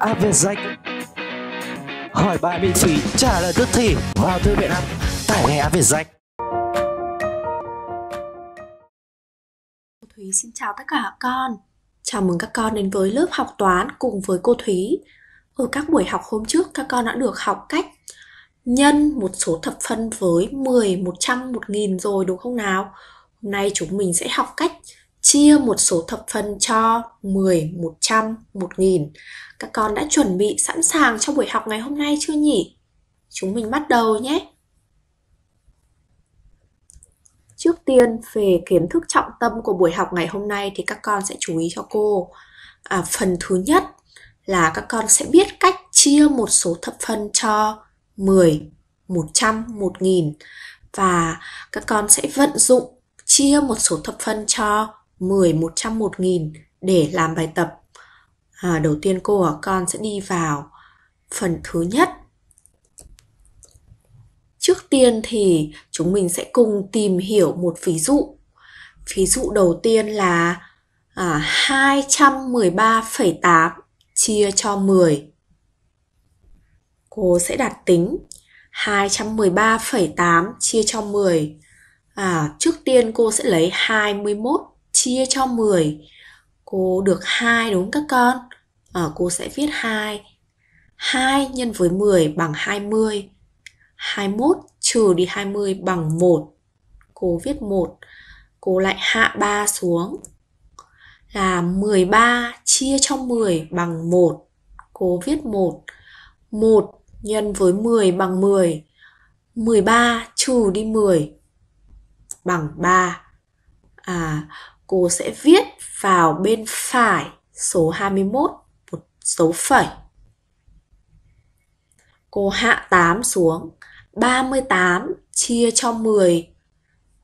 Áp app Vietjet hỏi bài miễn phí trả lời tức thì vào thư viện app tải ngay Áp app Vietjet Thúy xin chào tất cả các con Chào mừng các con đến với lớp học toán cùng với cô Thúy Ở các buổi học hôm trước các con đã được học cách nhân một số thập phân với 10, 100, 1000 rồi đúng không nào? Hôm nay chúng mình sẽ học cách chia một số thập phân cho 10, 100, 1000. Các con đã chuẩn bị sẵn sàng cho buổi học ngày hôm nay chưa nhỉ? Chúng mình bắt đầu nhé. Trước tiên về kiến thức trọng tâm của buổi học ngày hôm nay thì các con sẽ chú ý cho cô. À, phần thứ nhất là các con sẽ biết cách chia một số thập phân cho 10, 100, 1000 và các con sẽ vận dụng chia một số thập phân cho 10, 100, 1 nghìn để làm bài tập. À, đầu tiên cô và con sẽ đi vào phần thứ nhất. Trước tiên thì chúng mình sẽ cùng tìm hiểu một ví dụ. Ví dụ đầu tiên là à, 213,8 chia cho 10. Cô sẽ đặt tính 213,8 chia cho 10. À, trước tiên cô sẽ lấy 21 chia cho 10 cô được 2 đúng các con ở ờ, cô sẽ viết 2 2 nhân với 10 bằng 20 21 trừ đi 20 bằng 1 cô viết 1 cô lại hạ 3 xuống là 13 chia cho 10 bằng 1 cô viết 1 1 nhân với 10 bằng 10 13 trừ đi 10 bằng 3 à cô sẽ viết vào bên phải số 21 một dấu phẩy. Cô hạ 8 xuống 38 chia cho 10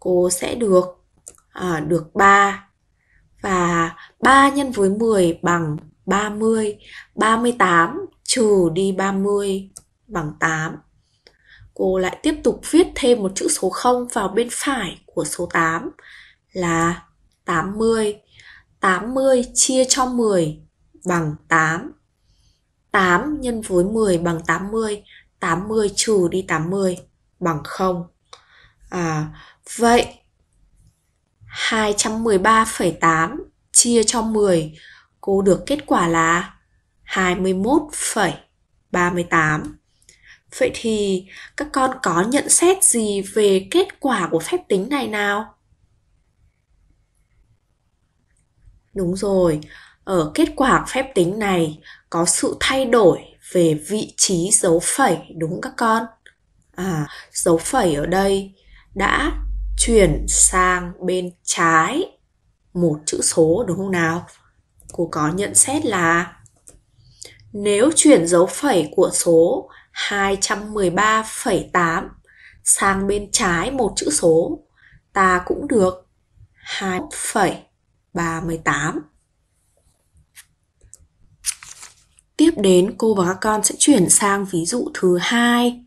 cô sẽ được à, được 3 và 3 nhân với 10 bằng 30, 38 trừ đi 30 bằng 8. Cô lại tiếp tục viết thêm một chữ số 0 vào bên phải của số 8 là 80 80 chia cho 10 bằng 8 8 nhân với 10 bằng 80 80 trừ đi 80 bằng 0 à, Vậy 213,8 chia cho 10 cô được kết quả là 21,38 Vậy thì các con có nhận xét gì về kết quả của phép tính này nào? Đúng rồi, ở kết quả phép tính này có sự thay đổi về vị trí dấu phẩy đúng các con? À, dấu phẩy ở đây đã chuyển sang bên trái một chữ số đúng không nào? Cô có nhận xét là nếu chuyển dấu phẩy của số 213,8 sang bên trái một chữ số, ta cũng được 2,8 và 18. Tiếp đến cô và các con sẽ chuyển sang ví dụ thứ hai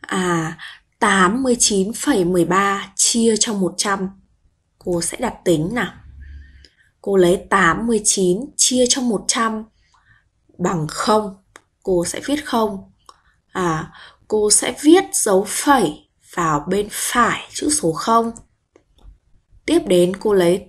À 89,13 chia cho 100 Cô sẽ đặt tính nào Cô lấy 89 chia cho 100 bằng 0 Cô sẽ viết 0 À cô sẽ viết dấu phẩy vào bên phải chữ số 0 Tiếp đến cô lấy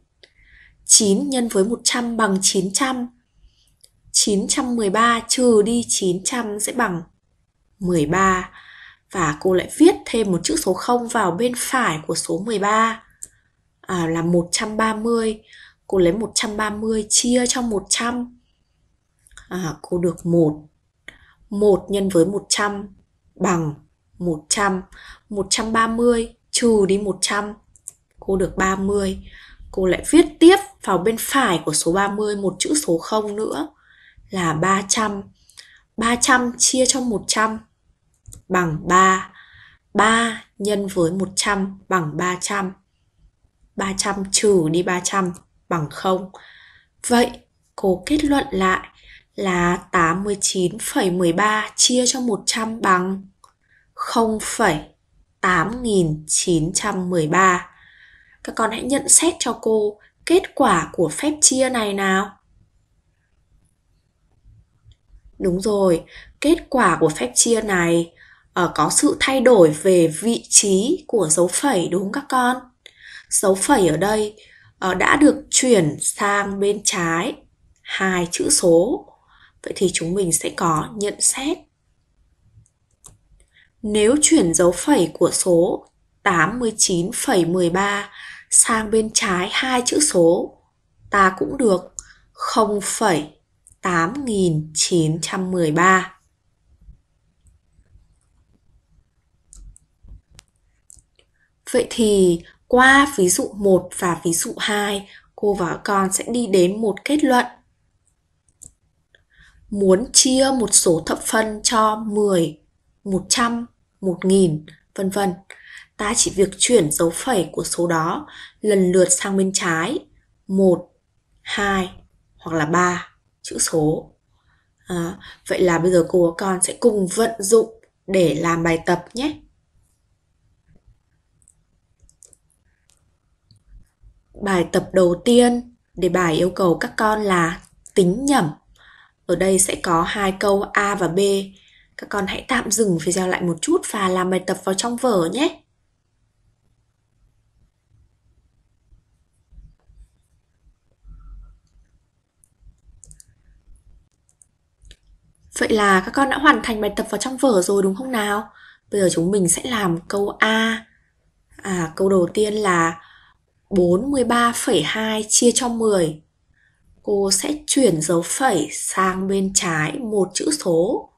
9 nhân với 100 bằng 900. 913 trừ đi 900 sẽ bằng 13 và cô lại viết thêm một chữ số 0 vào bên phải của số 13 à, là 130. Cô lấy 130 chia cho 100. À, cô được 1. 1 nhân với 100 bằng 100. 130 trừ đi 100. Cô được 30. Cô lại viết tiếp vào bên phải của số 30 một chữ số 0 nữa là 300. 300 chia cho 100 bằng 3. 3 nhân với 100 bằng 300. 300 trừ đi 300 bằng 0. Vậy cô kết luận lại là 89,13 chia cho 100 bằng 0,8913 các con hãy nhận xét cho cô kết quả của phép chia này nào. Đúng rồi, kết quả của phép chia này uh, có sự thay đổi về vị trí của dấu phẩy đúng các con? Dấu phẩy ở đây uh, đã được chuyển sang bên trái hai chữ số. Vậy thì chúng mình sẽ có nhận xét. Nếu chuyển dấu phẩy của số 89,13 sang bên trái hai chữ số ta cũng được 0,8913. Vậy thì qua ví dụ 1 và ví dụ 2, cô và con sẽ đi đến một kết luận. Muốn chia một số thập phân cho 10, 100, 1000, vân vân ta chỉ việc chuyển dấu phẩy của số đó lần lượt sang bên trái 1, 2 hoặc là 3 chữ số. À, vậy là bây giờ cô và con sẽ cùng vận dụng để làm bài tập nhé. Bài tập đầu tiên đề bài yêu cầu các con là tính nhẩm. Ở đây sẽ có hai câu A và B. Các con hãy tạm dừng video lại một chút và làm bài tập vào trong vở nhé. Vậy là các con đã hoàn thành bài tập vào trong vở rồi đúng không nào? Bây giờ chúng mình sẽ làm câu A. À, câu đầu tiên là 43,2 chia cho 10. Cô sẽ chuyển dấu phẩy sang bên trái một chữ số.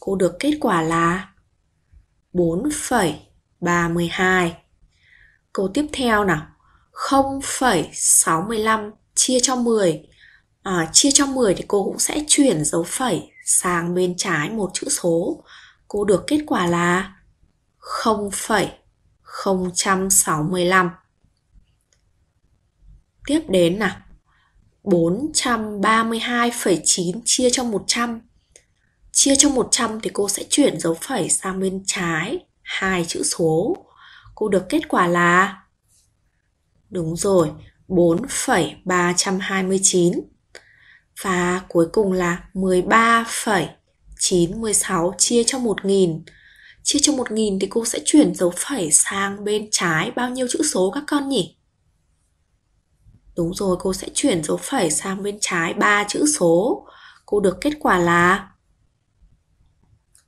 Cô được kết quả là 4,32. Câu tiếp theo nào. 0,65 chia cho 10. À, chia cho 10 thì cô cũng sẽ chuyển dấu phẩy sang bên trái một chữ số, cô được kết quả là 0,065. Tiếp đến là 432,9 chia cho 100. Chia cho 100 thì cô sẽ chuyển dấu phẩy sang bên trái hai chữ số. Cô được kết quả là Đúng rồi, 4,329 và cuối cùng là 13,96 chia cho 1000. Chia cho 1000 thì cô sẽ chuyển dấu phẩy sang bên trái bao nhiêu chữ số các con nhỉ? Đúng rồi, cô sẽ chuyển dấu phẩy sang bên trái 3 chữ số. Cô được kết quả là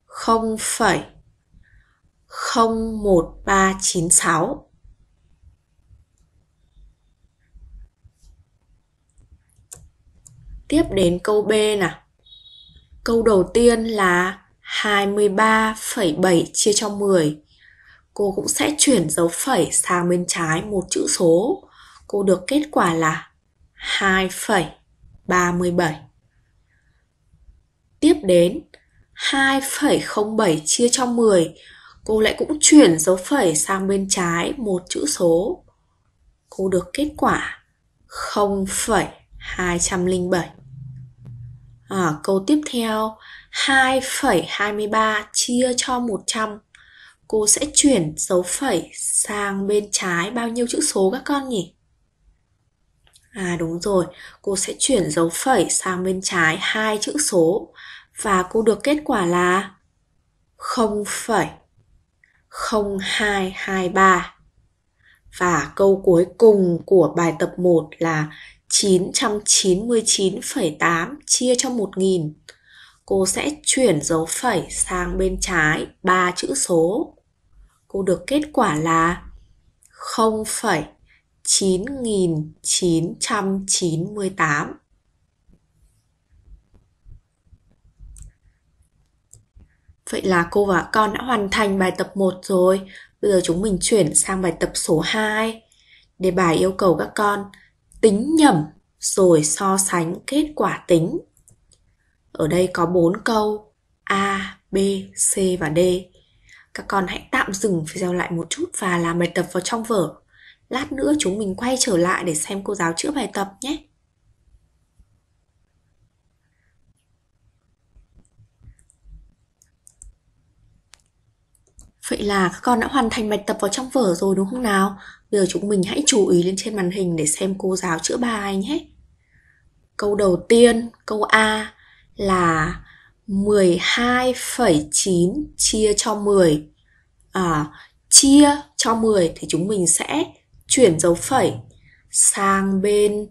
0,01396. tiếp đến câu B nè Câu đầu tiên là 23,7 chia cho 10. Cô cũng sẽ chuyển dấu phẩy sang bên trái một chữ số. Cô được kết quả là 2,37. Tiếp đến 2,07 chia cho 10. Cô lại cũng chuyển dấu phẩy sang bên trái một chữ số. Cô được kết quả 0,207 à, câu tiếp theo 2,23 chia cho 100 cô sẽ chuyển dấu phẩy sang bên trái bao nhiêu chữ số các con nhỉ? À đúng rồi, cô sẽ chuyển dấu phẩy sang bên trái hai chữ số và cô được kết quả là 0,0223. Và câu cuối cùng của bài tập 1 là 999,8 chia cho 1.000. Cô sẽ chuyển dấu phẩy sang bên trái ba chữ số. Cô được kết quả là 0,9998. Vậy là cô và con đã hoàn thành bài tập 1 rồi. Bây giờ chúng mình chuyển sang bài tập số 2. Đề bài yêu cầu các con tính nhẩm rồi so sánh kết quả tính. Ở đây có 4 câu A, B, C và D. Các con hãy tạm dừng video lại một chút và làm bài tập vào trong vở. Lát nữa chúng mình quay trở lại để xem cô giáo chữa bài tập nhé. Vậy là các con đã hoàn thành bài tập vào trong vở rồi đúng không nào? Bây giờ chúng mình hãy chú ý lên trên màn hình để xem cô giáo chữa bài nhé. Câu đầu tiên, câu A là 12,9 chia cho 10. À, chia cho 10 thì chúng mình sẽ chuyển dấu phẩy sang bên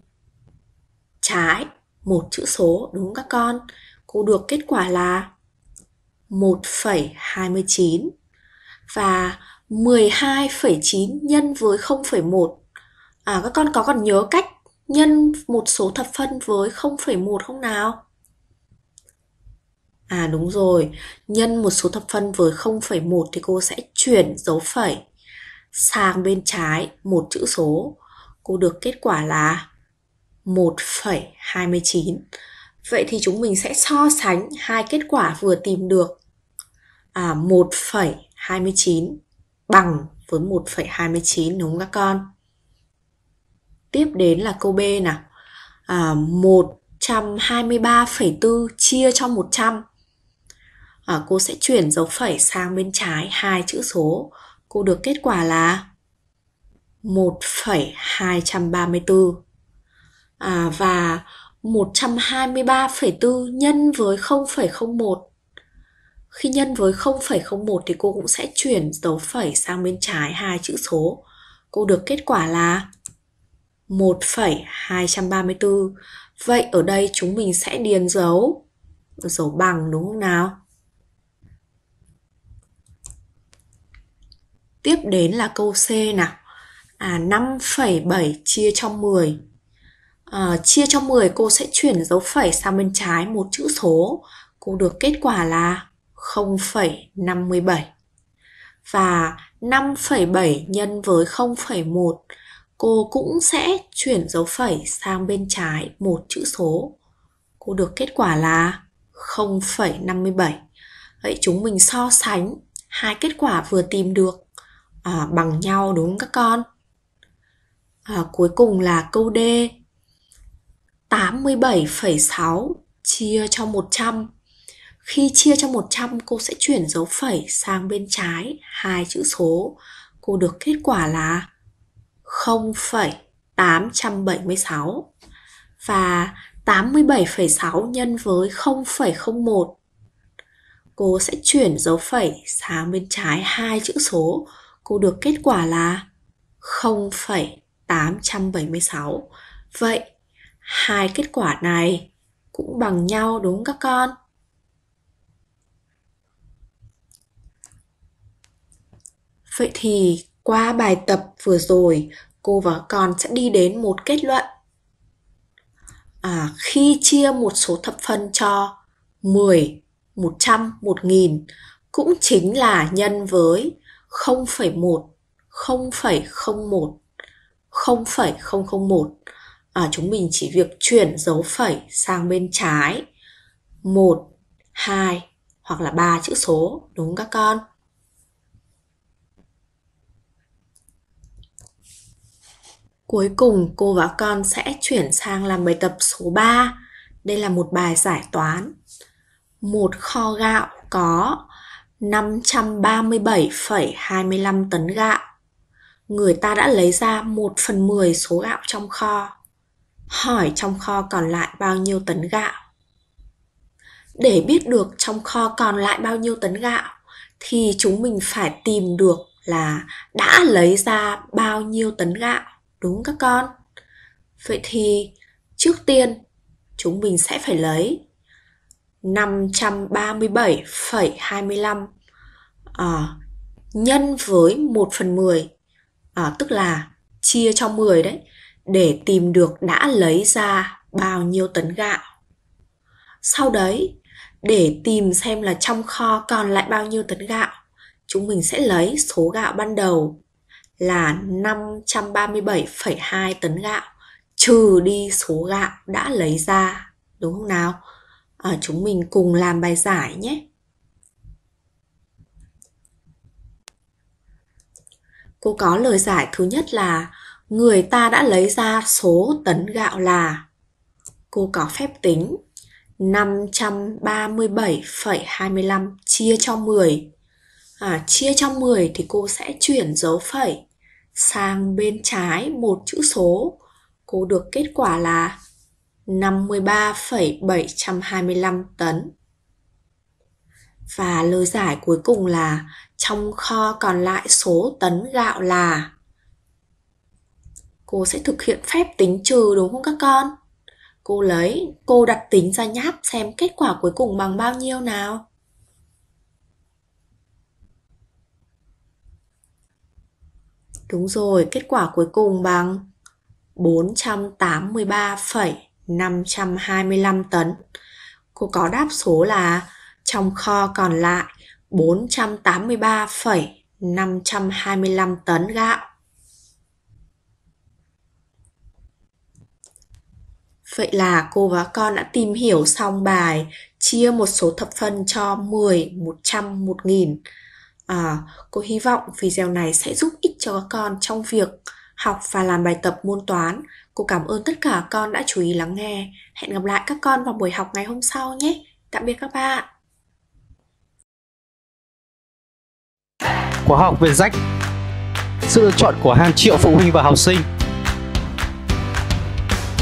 trái một chữ số đúng không các con cô được kết quả là 1,29 và 12,9 nhân với 0,1 À các con có còn nhớ cách nhân một số thập phân với 0,1 không nào? À đúng rồi, nhân một số thập phân với 0,1 thì cô sẽ chuyển dấu phẩy sang bên trái một chữ số. Cô được kết quả là 1,29. Vậy thì chúng mình sẽ so sánh hai kết quả vừa tìm được. À 1,29 bằng với 1,29 đúng không các con? Tiếp đến là câu B nào. À, 123,4 chia cho 100. À, cô sẽ chuyển dấu phẩy sang bên trái hai chữ số. Cô được kết quả là 1,234. À, và 123,4 nhân với 0,01 khi nhân với 0,01 thì cô cũng sẽ chuyển dấu phẩy sang bên trái hai chữ số. Cô được kết quả là 1,234. Vậy ở đây chúng mình sẽ điền dấu dấu bằng đúng không nào? Tiếp đến là câu C nào. À 5,7 chia cho 10. À, chia cho 10 cô sẽ chuyển dấu phẩy sang bên trái một chữ số. Cô được kết quả là 0,57 và 5,7 nhân với 0,1 cô cũng sẽ chuyển dấu phẩy sang bên trái một chữ số. Cô được kết quả là 0,57. Vậy chúng mình so sánh hai kết quả vừa tìm được à, bằng nhau đúng không các con? À, cuối cùng là câu D. 87,6 chia cho 100 khi chia cho 100 cô sẽ chuyển dấu phẩy sang bên trái hai chữ số. Cô được kết quả là 0,876 và 87,6 nhân với 0,01. Cô sẽ chuyển dấu phẩy sang bên trái hai chữ số. Cô được kết quả là 0,876. Vậy hai kết quả này cũng bằng nhau đúng các con? Vậy thì qua bài tập vừa rồi, cô và con sẽ đi đến một kết luận. À, khi chia một số thập phân cho 10, 100, 1000 cũng chính là nhân với 0,1, 0,01, 0,001. À, chúng mình chỉ việc chuyển dấu phẩy sang bên trái 1, 2 hoặc là 3 chữ số đúng không các con? Cuối cùng cô và con sẽ chuyển sang làm bài tập số 3. Đây là một bài giải toán. Một kho gạo có 537,25 tấn gạo. Người ta đã lấy ra 1 phần 10 số gạo trong kho. Hỏi trong kho còn lại bao nhiêu tấn gạo? Để biết được trong kho còn lại bao nhiêu tấn gạo thì chúng mình phải tìm được là đã lấy ra bao nhiêu tấn gạo đúng các con vậy thì trước tiên chúng mình sẽ phải lấy 537,25 à, nhân với 1 phần 10 à, tức là chia cho 10 đấy để tìm được đã lấy ra bao nhiêu tấn gạo. Sau đấy, để tìm xem là trong kho còn lại bao nhiêu tấn gạo, chúng mình sẽ lấy số gạo ban đầu là 537,2 tấn gạo trừ đi số gạo đã lấy ra đúng không nào à, chúng mình cùng làm bài giải nhé cô có lời giải thứ nhất là người ta đã lấy ra số tấn gạo là cô có phép tính 537,25 chia cho 10 à, chia cho 10 thì cô sẽ chuyển dấu phẩy sang bên trái một chữ số. Cô được kết quả là 53,725 tấn. Và lời giải cuối cùng là trong kho còn lại số tấn gạo là Cô sẽ thực hiện phép tính trừ đúng không các con? Cô lấy, cô đặt tính ra nháp xem kết quả cuối cùng bằng bao nhiêu nào. Đúng rồi, kết quả cuối cùng bằng 483,525 tấn. Cô có đáp số là trong kho còn lại 483,525 tấn gạo. Vậy là cô và con đã tìm hiểu xong bài chia một số thập phân cho 10, 100, 1000. À, cô hy vọng video này sẽ giúp ích cho các con trong việc học và làm bài tập môn toán. Cô cảm ơn tất cả con đã chú ý lắng nghe. Hẹn gặp lại các con vào buổi học ngày hôm sau nhé. Tạm biệt các bạn. Khóa học về rách Sự lựa chọn của hàng triệu phụ huynh và học sinh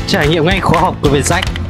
Trải nghiệm ngay khóa học của việt Vietjet